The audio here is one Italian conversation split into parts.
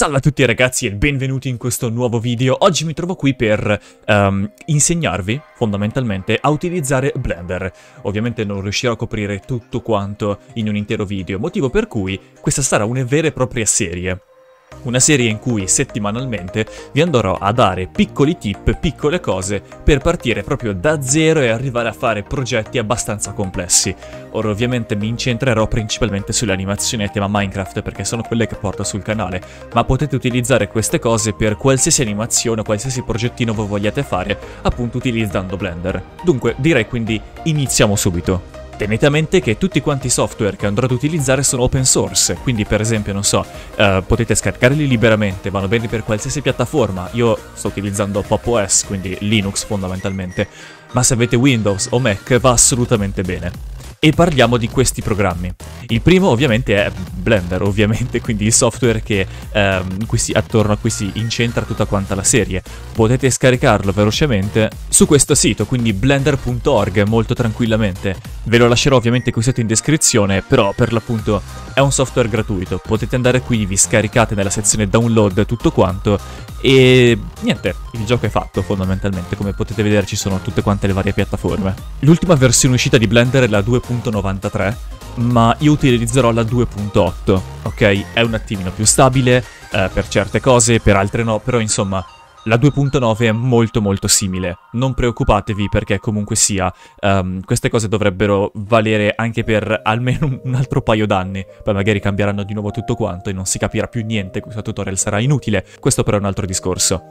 Salve a tutti ragazzi e benvenuti in questo nuovo video. Oggi mi trovo qui per um, insegnarvi fondamentalmente a utilizzare Blender. Ovviamente non riuscirò a coprire tutto quanto in un intero video, motivo per cui questa sarà una vera e propria serie una serie in cui settimanalmente vi andrò a dare piccoli tip, piccole cose per partire proprio da zero e arrivare a fare progetti abbastanza complessi. Ora ovviamente mi incentrerò principalmente sulle animazioni a tema Minecraft perché sono quelle che porto sul canale, ma potete utilizzare queste cose per qualsiasi animazione o qualsiasi progettino voi vogliate fare, appunto utilizzando Blender. Dunque direi quindi iniziamo subito. Tenete a mente che tutti quanti i software che andrò ad utilizzare sono open source, quindi per esempio, non so, eh, potete scaricarli liberamente, vanno bene per qualsiasi piattaforma. Io sto utilizzando Pop OS, quindi Linux fondamentalmente, ma se avete Windows o Mac va assolutamente bene e parliamo di questi programmi. Il primo ovviamente è Blender, ovviamente, quindi il software che, ehm, si, attorno a cui si incentra tutta quanta la serie. Potete scaricarlo velocemente su questo sito, quindi blender.org molto tranquillamente. Ve lo lascerò ovviamente qui sotto in descrizione, però per l'appunto è un software gratuito. Potete andare qui, vi scaricate nella sezione download tutto quanto e niente, il gioco è fatto fondamentalmente, come potete vedere ci sono tutte quante le varie piattaforme. L'ultima versione uscita di Blender è la 2.0 2.93, ma io utilizzerò la 2.8, ok? È un attimino più stabile eh, per certe cose, per altre no, però insomma la 2.9 è molto molto simile, non preoccupatevi perché comunque sia, um, queste cose dovrebbero valere anche per almeno un altro paio d'anni, poi magari cambieranno di nuovo tutto quanto e non si capirà più niente, questo tutorial sarà inutile, questo però è un altro discorso.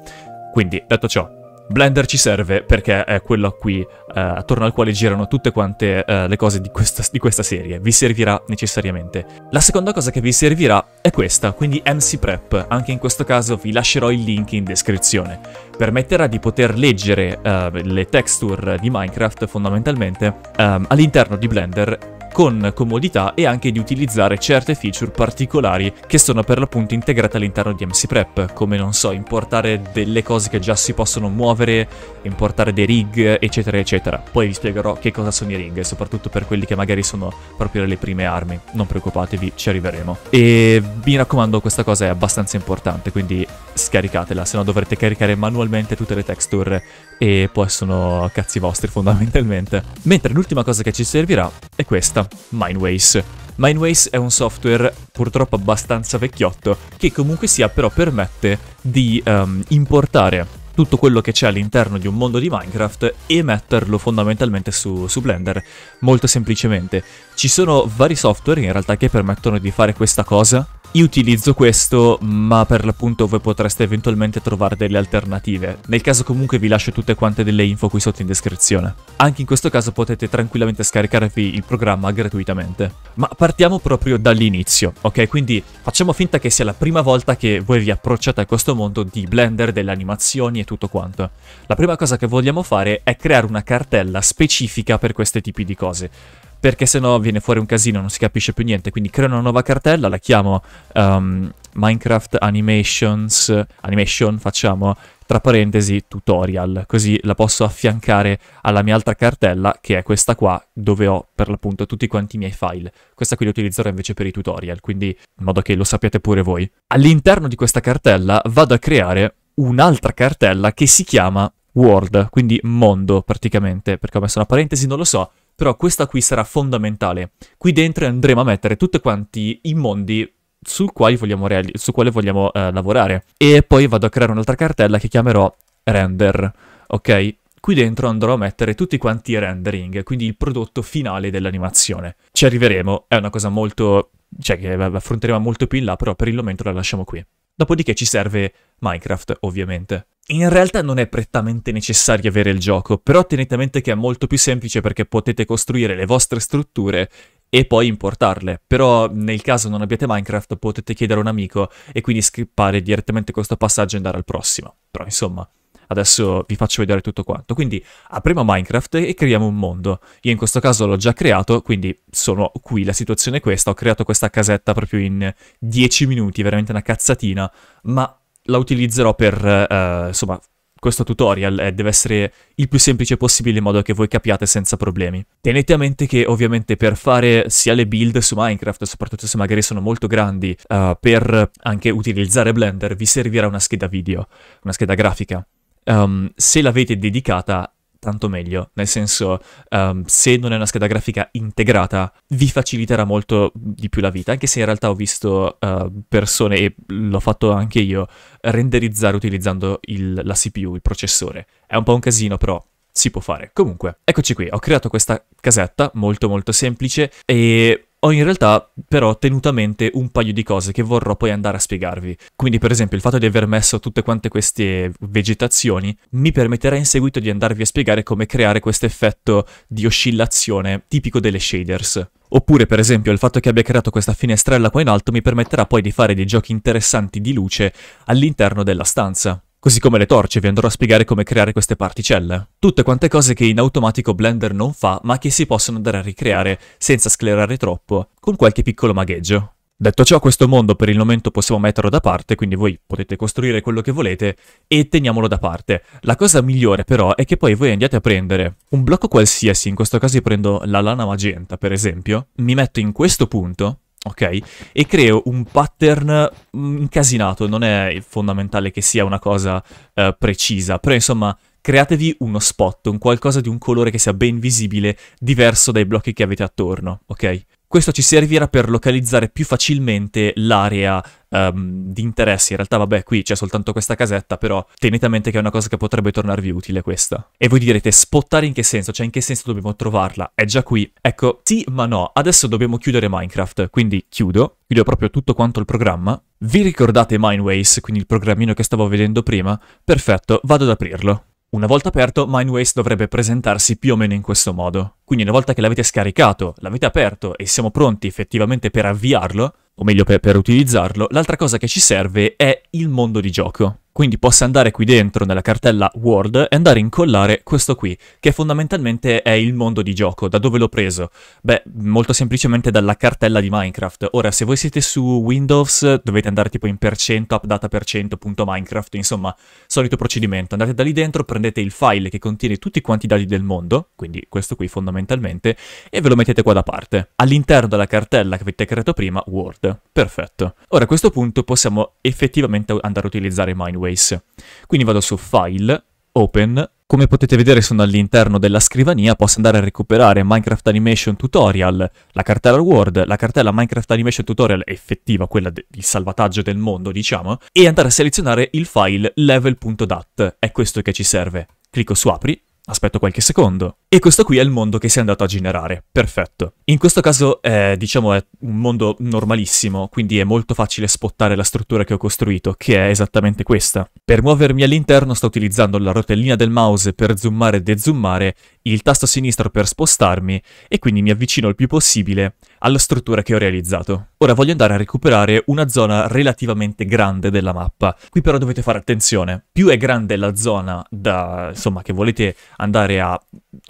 Quindi, detto ciò, Blender ci serve perché è quello qui, eh, attorno al quale girano tutte quante eh, le cose di questa, di questa, serie, vi servirà necessariamente. La seconda cosa che vi servirà è questa, quindi MC Prep, anche in questo caso vi lascerò il link in descrizione. Permetterà di poter leggere eh, le texture di Minecraft fondamentalmente ehm, all'interno di Blender con comodità e anche di utilizzare certe feature particolari che sono per l'appunto integrate all'interno di MC Prep, come non so, importare delle cose che già si possono muovere, importare dei rig, eccetera, eccetera. Poi vi spiegherò che cosa sono i rig, soprattutto per quelli che magari sono proprio le prime armi. Non preoccupatevi, ci arriveremo. E mi raccomando, questa cosa è abbastanza importante, quindi scaricatela, se no dovrete caricare manualmente tutte le texture e poi sono cazzi vostri fondamentalmente. Mentre l'ultima cosa che ci servirà è questa, Mineways. Mineways è un software purtroppo abbastanza vecchiotto che comunque sia però permette di um, importare tutto quello che c'è all'interno di un mondo di Minecraft e metterlo fondamentalmente su, su, Blender, molto semplicemente. Ci sono vari software in realtà che permettono di fare questa cosa, io utilizzo questo, ma per l'appunto voi potreste eventualmente trovare delle alternative. Nel caso comunque vi lascio tutte quante delle info qui sotto in descrizione. Anche in questo caso potete tranquillamente scaricarvi il programma gratuitamente. Ma partiamo proprio dall'inizio, ok? Quindi facciamo finta che sia la prima volta che voi vi approcciate a questo mondo di Blender, delle animazioni e tutto quanto. La prima cosa che vogliamo fare è creare una cartella specifica per questi tipi di cose perché sennò viene fuori un casino, non si capisce più niente. Quindi creo una nuova cartella, la chiamo um, Minecraft Animations, Animation facciamo, tra parentesi, tutorial, così la posso affiancare alla mia altra cartella, che è questa qua, dove ho per l'appunto tutti quanti i miei file. Questa qui la utilizzerò invece per i tutorial, quindi in modo che lo sappiate pure voi. All'interno di questa cartella vado a creare un'altra cartella che si chiama World, quindi mondo praticamente, perché ho messo una parentesi, non lo so, però questa qui sarà fondamentale. Qui dentro andremo a mettere tutti quanti i mondi su quali vogliamo, reali- su quale vogliamo eh, lavorare. E poi vado a creare un'altra cartella che chiamerò render, ok? Qui dentro andrò a mettere tutti quanti i rendering, quindi il prodotto finale dell'animazione. Ci arriveremo, è una cosa molto... cioè che affronteremo molto più in là, però per il momento la lasciamo qui. Dopodiché ci serve Minecraft, ovviamente. In realtà non è prettamente necessario avere il gioco, però tenete a mente che è molto più semplice perché potete costruire le vostre strutture e poi importarle. Però nel caso non abbiate Minecraft potete chiedere a un amico e quindi skippare direttamente questo passaggio e andare al prossimo. Però insomma, adesso vi faccio vedere tutto quanto. Quindi apriamo Minecraft e creiamo un mondo. Io in questo caso l'ho già creato, quindi sono qui, la situazione è questa. Ho creato questa casetta proprio in 10 minuti, veramente una cazzatina, ma la utilizzerò per, uh, insomma, questo tutorial eh, deve essere il più semplice possibile in modo che voi capiate senza problemi. Tenete a mente che ovviamente per fare sia le build su Minecraft, soprattutto se magari sono molto grandi, uh, per anche utilizzare Blender vi servirà una scheda video, una scheda grafica. Um, se l'avete dedicata tanto meglio, nel senso um, se non è una scheda grafica integrata vi faciliterà molto di più la vita, anche se in realtà ho visto uh, persone, e l'ho fatto anche io, renderizzare utilizzando il, la CPU, il processore. È un po' un casino però si può fare. Comunque, eccoci qui, ho creato questa casetta molto molto semplice e ho in realtà però tenuto a mente un paio di cose che vorrò poi andare a spiegarvi. Quindi per esempio il fatto di aver messo tutte quante queste vegetazioni mi permetterà in seguito di andarvi a spiegare come creare questo effetto di oscillazione tipico delle shaders. Oppure per esempio il fatto che abbia creato questa finestrella qua in alto mi permetterà poi di fare dei giochi interessanti di luce all'interno della stanza. Così come le torce vi andrò a spiegare come creare queste particelle. Tutte quante cose che in automatico Blender non fa, ma che si possono andare a ricreare senza sclerare troppo, con qualche piccolo magheggio. Detto ciò, questo mondo per il momento possiamo metterlo da parte, quindi voi potete costruire quello che volete e teniamolo da parte. La cosa migliore però è che poi voi andiate a prendere un blocco qualsiasi, in questo caso io prendo la lana magenta per esempio, mi metto in questo punto ok? E creo un pattern mm, incasinato, non è fondamentale che sia una cosa eh, precisa, però insomma createvi uno spot, un qualcosa di un colore che sia ben visibile, diverso dai blocchi che avete attorno, ok? Questo ci servirà per localizzare più facilmente l'area um, di interesse. In realtà, vabbè, qui c'è soltanto questa casetta, però tenete a mente che è una cosa che potrebbe tornarvi utile questa. E voi direte, spottare in che senso? Cioè, in che senso dobbiamo trovarla? È già qui. Ecco, sì, ma no. Adesso dobbiamo chiudere Minecraft, quindi chiudo. Chiudo proprio tutto quanto il programma. Vi ricordate Mineways, quindi il programmino che stavo vedendo prima? Perfetto, vado ad aprirlo. Una volta aperto, Mindwaste dovrebbe presentarsi più o meno in questo modo. Quindi una volta che l'avete scaricato, l'avete aperto e siamo pronti effettivamente per avviarlo, o meglio per, per utilizzarlo, l'altra cosa che ci serve è il mondo di gioco. Quindi posso andare qui dentro nella cartella World e andare a incollare questo qui, che fondamentalmente è il mondo di gioco. Da dove l'ho preso? Beh, molto semplicemente dalla cartella di Minecraft. Ora, se voi siete su Windows, dovete andare tipo in percento, updata percento, punto Minecraft, insomma, solito procedimento. Andate da lì dentro, prendete il file che contiene tutti quanti i dati del mondo, quindi questo qui fondamentalmente, e ve lo mettete qua da parte, all'interno della cartella che avete creato prima, World. Perfetto, Ora a questo punto possiamo effettivamente andare a utilizzare Mineways. Quindi vado su File, Open, come potete vedere sono all'interno della scrivania, posso andare a recuperare Minecraft Animation Tutorial, la cartella Word, la cartella Minecraft Animation Tutorial effettiva, quella di salvataggio del mondo, diciamo, e andare a selezionare il file level.dat. È questo che ci serve. Clicco su apri, aspetto qualche secondo. E questo qui è il mondo che si è andato a generare, perfetto. In questo caso, è, diciamo, è un mondo normalissimo, quindi è molto facile spottare la struttura che ho costruito, che è esattamente questa. Per muovermi all'interno sto utilizzando la rotellina del mouse per zoomare e dezoomare, il tasto sinistro per spostarmi, e quindi mi avvicino il più possibile alla struttura che ho realizzato. Ora voglio andare a recuperare una zona relativamente grande della mappa. Qui però dovete fare attenzione. Più è grande la zona da, insomma, che volete andare a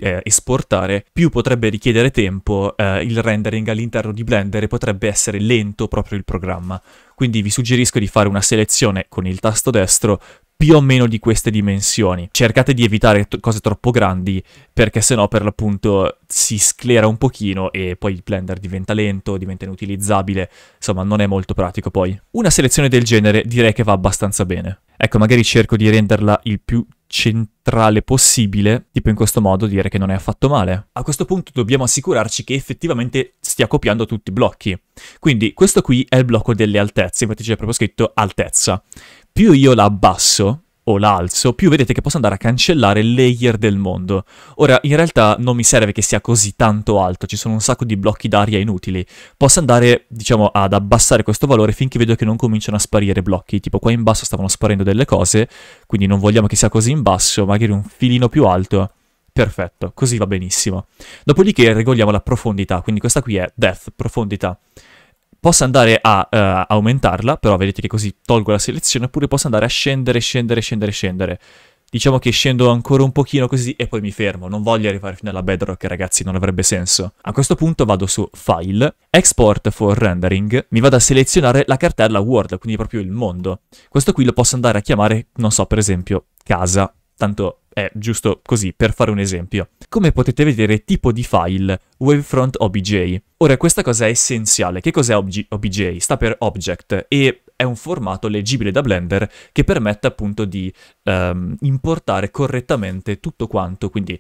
eh, esportare, più potrebbe richiedere tempo eh, il rendering all'interno di Blender e potrebbe essere lento proprio il programma. Quindi vi suggerisco di fare una selezione con il tasto destro più o meno di queste dimensioni. Cercate di evitare t- cose troppo grandi perché sennò per l'appunto si sclera un pochino e poi il blender diventa lento, diventa inutilizzabile, insomma non è molto pratico poi. Una selezione del genere direi che va abbastanza bene. Ecco, magari cerco di renderla il più centrale possibile, tipo in questo modo dire che non è affatto male. A questo punto dobbiamo assicurarci che effettivamente stia copiando tutti i blocchi. Quindi questo qui è il blocco delle altezze, infatti c'è proprio scritto altezza più io la abbasso o l'alzo, più vedete che posso andare a cancellare il layer del mondo. Ora, in realtà non mi serve che sia così tanto alto, ci sono un sacco di blocchi d'aria inutili. Posso andare, diciamo, ad abbassare questo valore finché vedo che non cominciano a sparire blocchi. Tipo qua in basso stavano sparendo delle cose, quindi non vogliamo che sia così in basso, magari un filino più alto. Perfetto, così va benissimo. Dopodiché regoliamo la profondità, quindi questa qui è depth, profondità. Posso andare a uh, aumentarla, però vedete che così tolgo la selezione, oppure posso andare a scendere, scendere, scendere, scendere. Diciamo che scendo ancora un pochino così e poi mi fermo, non voglio arrivare fino alla bedrock ragazzi, non avrebbe senso. A questo punto vado su File, Export for Rendering, mi vado a selezionare la cartella Word, quindi proprio il mondo. Questo qui lo posso andare a chiamare, non so, per esempio, casa tanto è giusto così per fare un esempio. Come potete vedere, tipo di file Wavefront OBJ. Ora, questa cosa è essenziale. Che cos'è OBJ? Sta per Object e è un formato leggibile da Blender che permette appunto di um, importare correttamente tutto quanto, quindi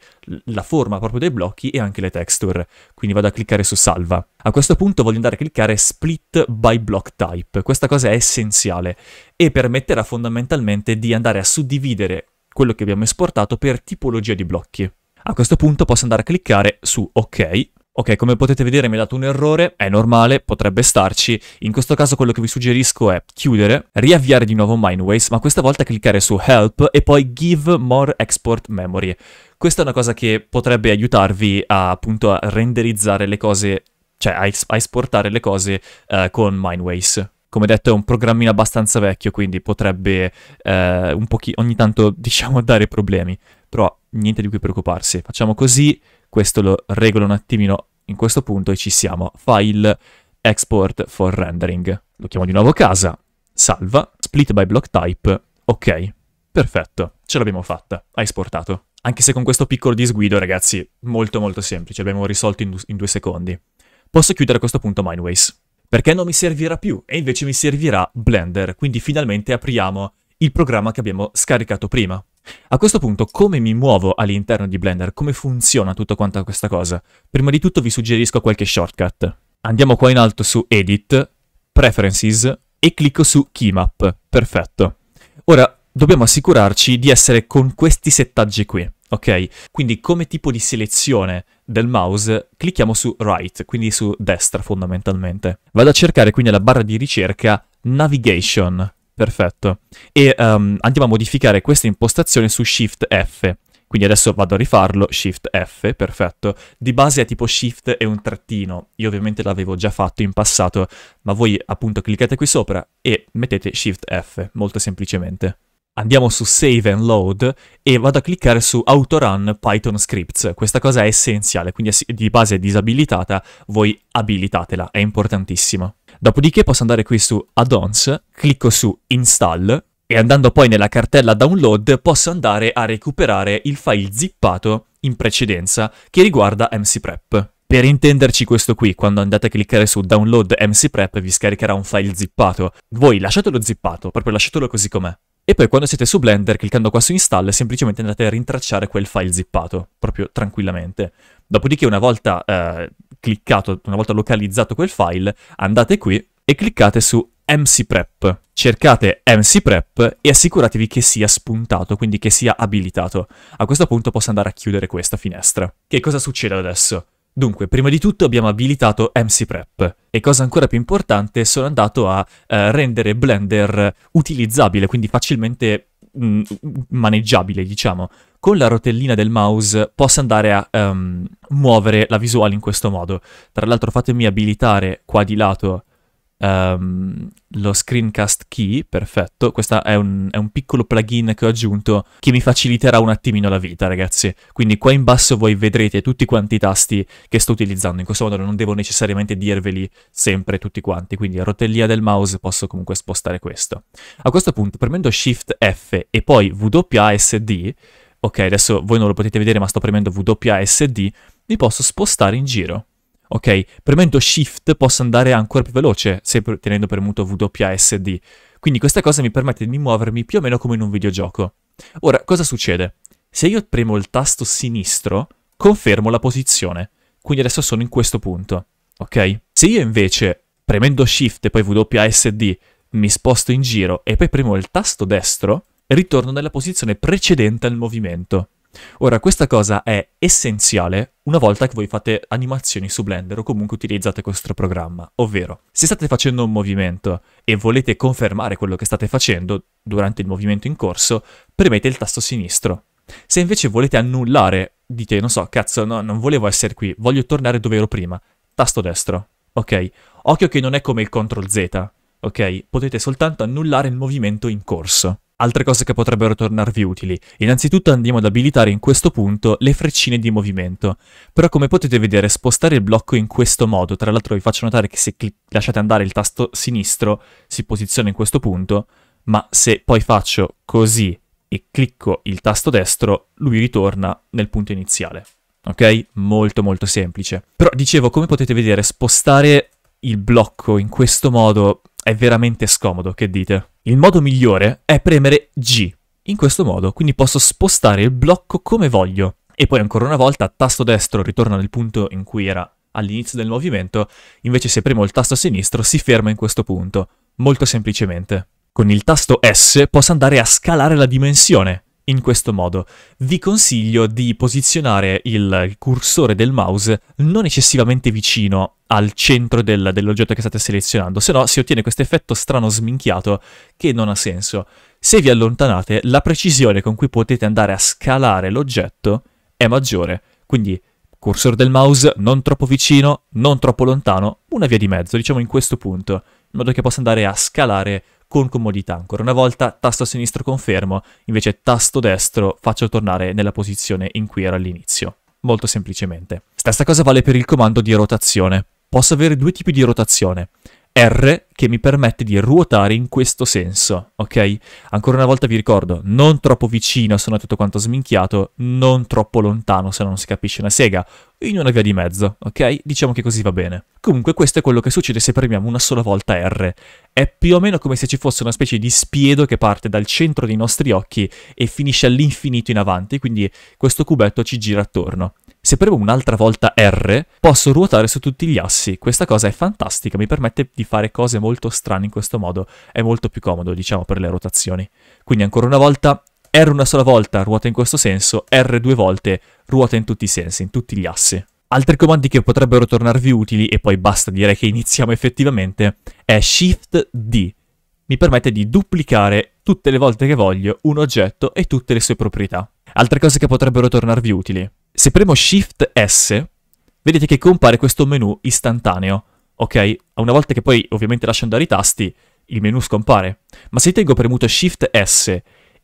la forma proprio dei blocchi e anche le texture. Quindi vado a cliccare su Salva. A questo punto voglio andare a cliccare Split by Block Type. Questa cosa è essenziale e permetterà fondamentalmente di andare a suddividere quello che abbiamo esportato per tipologia di blocchi. A questo punto posso andare a cliccare su OK. Ok, come potete vedere mi ha dato un errore, è normale, potrebbe starci. In questo caso quello che vi suggerisco è chiudere, riavviare di nuovo Mineways, ma questa volta cliccare su Help e poi Give More Export Memory. Questa è una cosa che potrebbe aiutarvi a, appunto a renderizzare le cose, cioè a, es a esportare le cose eh, con Mineways come detto è un programmino abbastanza vecchio, quindi potrebbe eh, un pochi- ogni tanto diciamo dare problemi, però niente di cui preoccuparsi. Facciamo così, questo lo regolo un attimino in questo punto e ci siamo. File export for rendering. Lo chiamo di nuovo casa, salva, split by block type, ok, perfetto, ce l'abbiamo fatta, ha esportato. Anche se con questo piccolo disguido, ragazzi, molto molto semplice, l'abbiamo risolto in, du- in due secondi. Posso chiudere a questo punto Mineways perché non mi servirà più e invece mi servirà Blender, quindi finalmente apriamo il programma che abbiamo scaricato prima. A questo punto come mi muovo all'interno di Blender? Come funziona tutta quanta questa cosa? Prima di tutto vi suggerisco qualche shortcut. Andiamo qua in alto su Edit, Preferences e clicco su Keymap. Perfetto. Ora dobbiamo assicurarci di essere con questi settaggi qui, ok? Quindi come tipo di selezione del mouse clicchiamo su right, quindi su destra fondamentalmente. Vado a cercare quindi nella barra di ricerca navigation, perfetto, e um, andiamo a modificare questa impostazione su shift F. Quindi adesso vado a rifarlo, Shift F, perfetto. Di base è tipo Shift e un trattino. Io ovviamente l'avevo già fatto in passato, ma voi appunto cliccate qui sopra e mettete Shift F, molto semplicemente andiamo su Save and Load e vado a cliccare su Autorun Python Scripts. Questa cosa è essenziale, quindi di base è disabilitata, voi abilitatela, è importantissima. Dopodiché posso andare qui su Add-ons, clicco su Install e andando poi nella cartella Download posso andare a recuperare il file zippato in precedenza che riguarda MC Prep. Per intenderci questo qui, quando andate a cliccare su download MC Prep vi scaricherà un file zippato. Voi lasciatelo zippato, proprio lasciatelo così com'è. E poi quando siete su Blender, cliccando qua su Install, semplicemente andate a rintracciare quel file zippato, proprio tranquillamente. Dopodiché una volta eh, cliccato, una volta localizzato quel file, andate qui e cliccate su MC Prep. Cercate MC Prep e assicuratevi che sia spuntato, quindi che sia abilitato. A questo punto posso andare a chiudere questa finestra. Che cosa succede adesso? Dunque, prima di tutto abbiamo abilitato MC Prep e cosa ancora più importante sono andato a eh, rendere Blender utilizzabile, quindi facilmente mh, mm, maneggiabile, diciamo. Con la rotellina del mouse posso andare a um, muovere la visuale in questo modo. Tra l'altro fatemi abilitare qua di lato um, lo screencast key, perfetto, questo è, è un, piccolo plugin che ho aggiunto che mi faciliterà un attimino la vita ragazzi, quindi qua in basso voi vedrete tutti quanti i tasti che sto utilizzando, in questo modo non devo necessariamente dirveli sempre tutti quanti, quindi a rotellia del mouse posso comunque spostare questo. A questo punto premendo Shift F e poi WASD, ok adesso voi non lo potete vedere ma sto premendo WASD, mi posso spostare in giro ok? Premendo Shift posso andare ancora più veloce, sempre tenendo premuto WSD. Quindi questa cosa mi permette di muovermi più o meno come in un videogioco. Ora, cosa succede? Se io premo il tasto sinistro, confermo la posizione. Quindi adesso sono in questo punto, ok? Se io invece, premendo Shift e poi WASD, mi sposto in giro e poi premo il tasto destro, ritorno nella posizione precedente al movimento. Ora, questa cosa è essenziale una volta che voi fate animazioni su Blender o comunque utilizzate questo programma, ovvero se state facendo un movimento e volete confermare quello che state facendo durante il movimento in corso, premete il tasto sinistro. Se invece volete annullare, dite, non so, cazzo, no, non volevo essere qui, voglio tornare dove ero prima, tasto destro, ok? Occhio che non è come il CTRL Z, ok? Potete soltanto annullare il movimento in corso altre cose che potrebbero tornarvi utili. Innanzitutto andiamo ad abilitare in questo punto le freccine di movimento. Però come potete vedere spostare il blocco in questo modo, tra l'altro vi faccio notare che se lasciate andare il tasto sinistro si posiziona in questo punto, ma se poi faccio così e clicco il tasto destro, lui ritorna nel punto iniziale. Ok? Molto molto semplice. Però dicevo, come potete vedere, spostare il blocco in questo modo è veramente scomodo, che dite? Il modo migliore è premere G. In questo modo, quindi posso spostare il blocco come voglio. E poi ancora una volta, tasto destro ritorna nel punto in cui era all'inizio del movimento, invece se premo il tasto sinistro si ferma in questo punto, molto semplicemente. Con il tasto S posso andare a scalare la dimensione, in questo modo. Vi consiglio di posizionare il cursore del mouse non eccessivamente vicino al centro del, dell'oggetto che state selezionando, se no si ottiene questo effetto strano sminchiato che non ha senso. Se vi allontanate, la precisione con cui potete andare a scalare l'oggetto è maggiore, quindi cursore del mouse non troppo vicino, non troppo lontano, una via di mezzo, diciamo in questo punto, in modo che possa andare a scalare con comodità. Ancora una volta, tasto sinistro confermo, invece tasto destro faccio tornare nella posizione in cui era all'inizio. Molto semplicemente. Stessa cosa vale per il comando di rotazione. Posso avere due tipi di rotazione. R che mi permette di ruotare in questo senso, ok? Ancora una volta vi ricordo, non troppo vicino se non è tutto quanto sminchiato, non troppo lontano se non si capisce una sega, in una via di mezzo, ok? Diciamo che così va bene. Comunque questo è quello che succede se premiamo una sola volta R. È più o meno come se ci fosse una specie di spiedo che parte dal centro dei nostri occhi e finisce all'infinito in avanti, quindi questo cubetto ci gira attorno. Se premo un'altra volta R, posso ruotare su tutti gli assi. Questa cosa è fantastica, mi permette di fare cose molto strane in questo modo. È molto più comodo, diciamo, per le rotazioni. Quindi ancora una volta, R una sola volta ruota in questo senso, R due volte ruota in tutti i sensi, in tutti gli assi. Altri comandi che potrebbero tornarvi utili, e poi basta dire che iniziamo effettivamente, è Shift D. Mi permette di duplicare tutte le volte che voglio un oggetto e tutte le sue proprietà. Altre cose che potrebbero tornarvi utili. Se premo Shift S, vedete che compare questo menu istantaneo, ok? Una volta che poi ovviamente lascio andare i tasti, il menu scompare. Ma se tengo premuto Shift S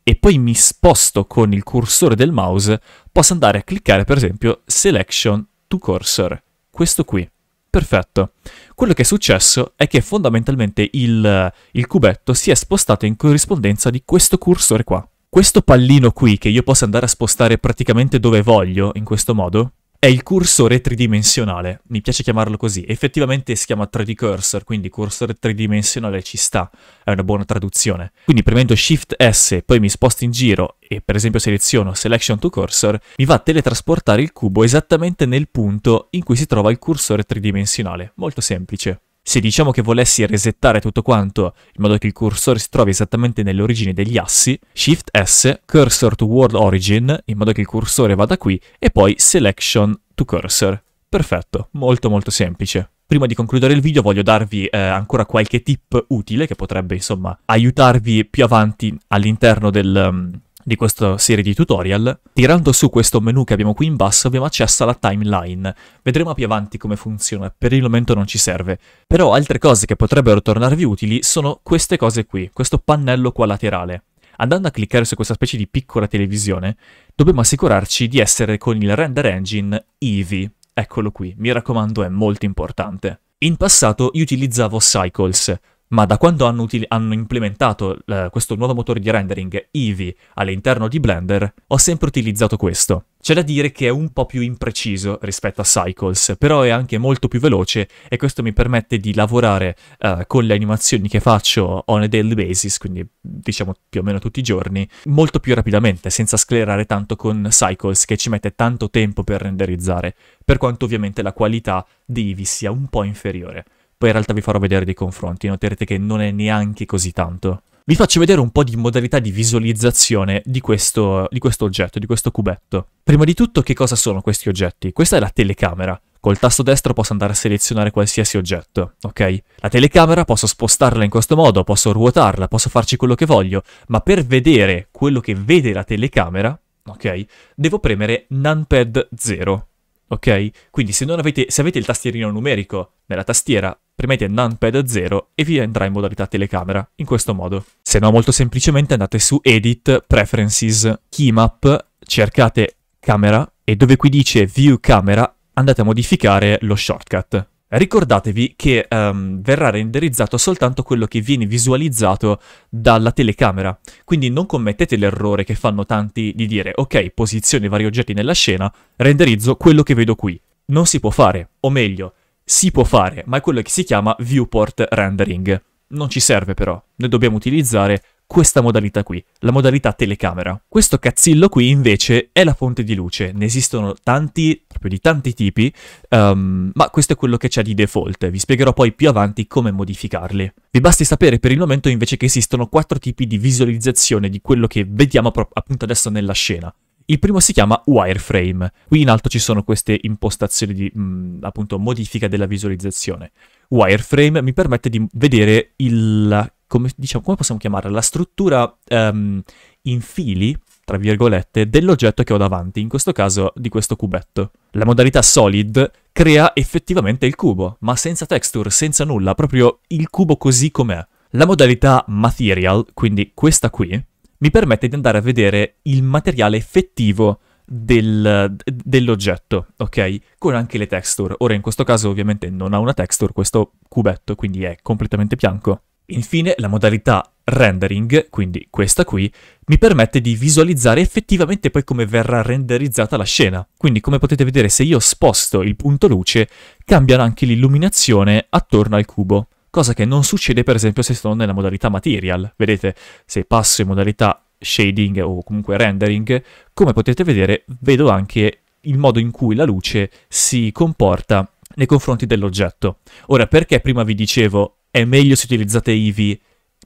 e poi mi sposto con il cursore del mouse, posso andare a cliccare per esempio Selection to Cursor, questo qui. Perfetto. Quello che è successo è che fondamentalmente il, il cubetto si è spostato in corrispondenza di questo cursore qua questo pallino qui, che io posso andare a spostare praticamente dove voglio, in questo modo, è il cursore tridimensionale, mi piace chiamarlo così, effettivamente si chiama 3D cursor, quindi cursore tridimensionale ci sta, è una buona traduzione. Quindi premendo Shift S, poi mi sposto in giro e per esempio seleziono Selection to Cursor, mi va a teletrasportare il cubo esattamente nel punto in cui si trova il cursore tridimensionale, molto semplice. Se diciamo che volessi resettare tutto quanto in modo che il cursore si trovi esattamente nelle origini degli assi, Shift S, Cursor to World Origin, in modo che il cursore vada qui, e poi Selection to Cursor. Perfetto, molto molto semplice. Prima di concludere il video voglio darvi eh, ancora qualche tip utile che potrebbe insomma aiutarvi più avanti all'interno del, um, di questa serie di tutorial. Tirando su questo menu che abbiamo qui in basso abbiamo accesso alla timeline. Vedremo più avanti come funziona, per il momento non ci serve. Però altre cose che potrebbero tornarvi utili sono queste cose qui, questo pannello qua laterale. Andando a cliccare su questa specie di piccola televisione, dobbiamo assicurarci di essere con il render engine Eevee. Eccolo qui, mi raccomando è molto importante. In passato io utilizzavo Cycles, ma da quando hanno, util- hanno implementato eh, questo nuovo motore di rendering Eevee all'interno di Blender, ho sempre utilizzato questo. C'è da dire che è un po' più impreciso rispetto a Cycles, però è anche molto più veloce e questo mi permette di lavorare eh, con le animazioni che faccio on a daily basis, quindi diciamo più o meno tutti i giorni, molto più rapidamente, senza sclerare tanto con Cycles che ci mette tanto tempo per renderizzare, per quanto ovviamente la qualità di Eevee sia un po' inferiore poi in realtà vi farò vedere dei confronti, noterete che non è neanche così tanto. Vi faccio vedere un po' di modalità di visualizzazione di questo, di questo oggetto, di questo cubetto. Prima di tutto che cosa sono questi oggetti? Questa è la telecamera. Col tasto destro posso andare a selezionare qualsiasi oggetto, ok? La telecamera posso spostarla in questo modo, posso ruotarla, posso farci quello che voglio, ma per vedere quello che vede la telecamera, ok? Devo premere NumPad 0, ok? Quindi se, avete, se avete il tastierino numerico nella tastiera premete Numpad 0 e vi andrà in modalità telecamera, in questo modo. Se no molto semplicemente andate su Edit, Preferences, Keymap, cercate Camera e dove qui dice View Camera andate a modificare lo shortcut. Ricordatevi che um, verrà renderizzato soltanto quello che viene visualizzato dalla telecamera, quindi non commettete l'errore che fanno tanti di dire ok, posiziono vari oggetti nella scena, renderizzo quello che vedo qui. Non si può fare, o meglio, si può fare, ma è quello che si chiama viewport rendering. Non ci serve però, noi dobbiamo utilizzare questa modalità qui, la modalità telecamera. Questo cazzillo qui invece è la fonte di luce, ne esistono tanti, proprio di tanti tipi, um, ma questo è quello che c'è di default, vi spiegherò poi più avanti come modificarli. Vi basti sapere per il momento invece che esistono quattro tipi di visualizzazione di quello che vediamo appunto adesso nella scena. Il primo si chiama wireframe. Qui in alto ci sono queste impostazioni di mh, mm, appunto modifica della visualizzazione. Wireframe mi permette di vedere il come, diciamo, come possiamo chiamarla? La struttura um, in fili, tra virgolette, dell'oggetto che ho davanti, in questo caso di questo cubetto. La modalità solid crea effettivamente il cubo, ma senza texture, senza nulla, proprio il cubo così com'è. La modalità material, quindi questa qui, mi permette di andare a vedere il materiale effettivo del, dell'oggetto, ok? Con anche le texture. Ora in questo caso ovviamente non ha una texture questo cubetto, quindi è completamente bianco. Infine la modalità rendering, quindi questa qui, mi permette di visualizzare effettivamente poi come verrà renderizzata la scena. Quindi come potete vedere se io sposto il punto luce, cambia anche l'illuminazione attorno al cubo cosa che non succede per esempio se sono nella modalità material. Vedete, se passo in modalità shading o comunque rendering, come potete vedere vedo anche il modo in cui la luce si comporta nei confronti dell'oggetto. Ora, perché prima vi dicevo è meglio se utilizzate Eevee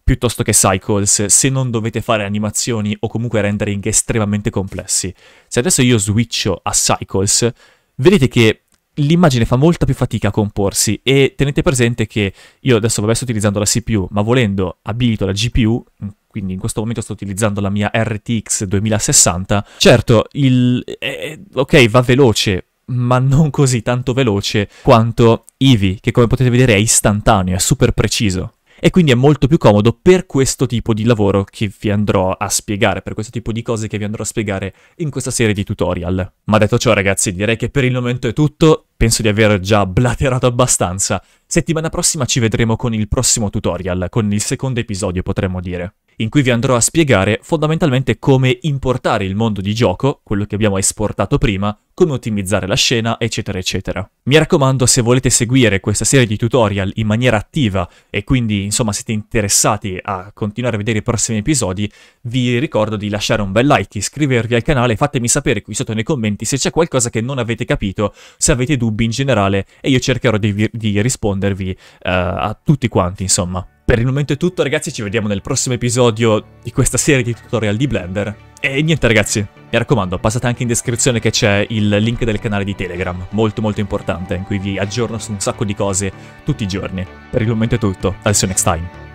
piuttosto che Cycles se non dovete fare animazioni o comunque rendering estremamente complessi. Se adesso io switcho a Cycles, vedete che l'immagine fa molta più fatica a comporsi e tenete presente che io adesso vabbè sto utilizzando la CPU, ma volendo abilito la GPU, quindi in questo momento sto utilizzando la mia RTX 2060. Certo, il eh, eh, ok, va veloce, ma non così tanto veloce quanto Eevee, che come potete vedere è istantaneo, è super preciso e quindi è molto più comodo per questo tipo di lavoro che vi andrò a spiegare, per questo tipo di cose che vi andrò a spiegare in questa serie di tutorial. Ma detto ciò ragazzi, direi che per il momento è tutto, penso di aver già blaterato abbastanza. Settimana prossima ci vedremo con il prossimo tutorial, con il secondo episodio potremmo dire in cui vi andrò a spiegare fondamentalmente come importare il mondo di gioco, quello che abbiamo esportato prima, come ottimizzare la scena, eccetera, eccetera. Mi raccomando, se volete seguire questa serie di tutorial in maniera attiva e quindi, insomma, siete interessati a continuare a vedere i prossimi episodi, vi ricordo di lasciare un bel like, iscrivervi al canale, e fatemi sapere qui sotto nei commenti se c'è qualcosa che non avete capito, se avete dubbi in generale e io cercherò di, di rispondervi uh, a tutti quanti, insomma. Per il momento è tutto ragazzi, ci vediamo nel prossimo episodio di questa serie di tutorial di Blender. E niente ragazzi, mi raccomando, passate anche in descrizione che c'è il link del canale di Telegram, molto molto importante, in cui vi aggiorno su un sacco di cose tutti i giorni. Per il momento è tutto, al see next time.